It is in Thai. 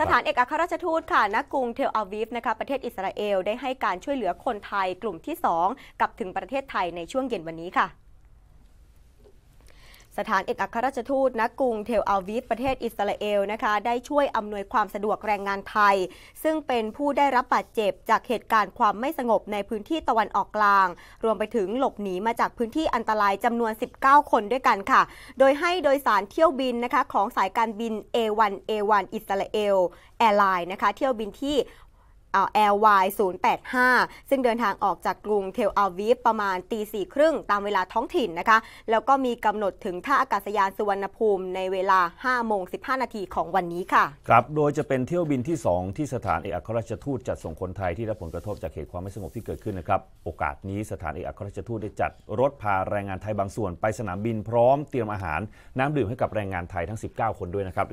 สถานเอกอัครราชทูตค่ะณกรุงเทลอาวีฟนะคะประเทศอิสราเอล ได้ให้การช่วยเหลือคนไทยกลุ่มที่ 2กับถึงประเทศไทยในช่วงเย็นวันนี้ค่ะสถานเอกอัครราชทูตณกรุงเทลอาวีฟประเทศอิสราเอลนะคะได้ช่วยอำนวยความสะดวกแรงงานไทย ซึ่งเป็นผู้ได้รับบาดเจ็บจากเหตุการณ์ความไม่สงบในพื้นที่ตะวันออกกลาง รวมไปถึงหลบหนีมาจากพื้นที่อันตรายจำนวน 19 คนด้วยกันค่ะ โดยให้โดยสารเที่ยวบินนะคะของสายการบิน A1A1 อิสราเอล แอร์ไลน์นะคะเที่ยวบินที่แอลวาย085ซึ่งเดินทางออกจากกรุงเทลอาวีฟประมาณตีสี่ครึ่งตามเวลาท้องถิ่นนะคะแล้วก็มีกำหนดถึงท่าอากาศยานสุวรรณภูมิในเวลา5โมง15นาทีของวันนี้ค่ะ ครับโดยจะเป็นเที่ยวบินที่ 2 ที่สถานเอกอัครราชทูตจัดส่งคนไทยที่รับผลกระทบจากเหตุความไม่สงบที่เกิดขึ้นนะครับโอกาสนี้สถานเอกอัครราชทูตได้จัดรถพาแรงงานไทยบางส่วน ไปสนามบินพร้อมเตรียมอาหารน้ำดื่มให้กับแรงงานไทยทั้ง 19 คนด้วยนะครับ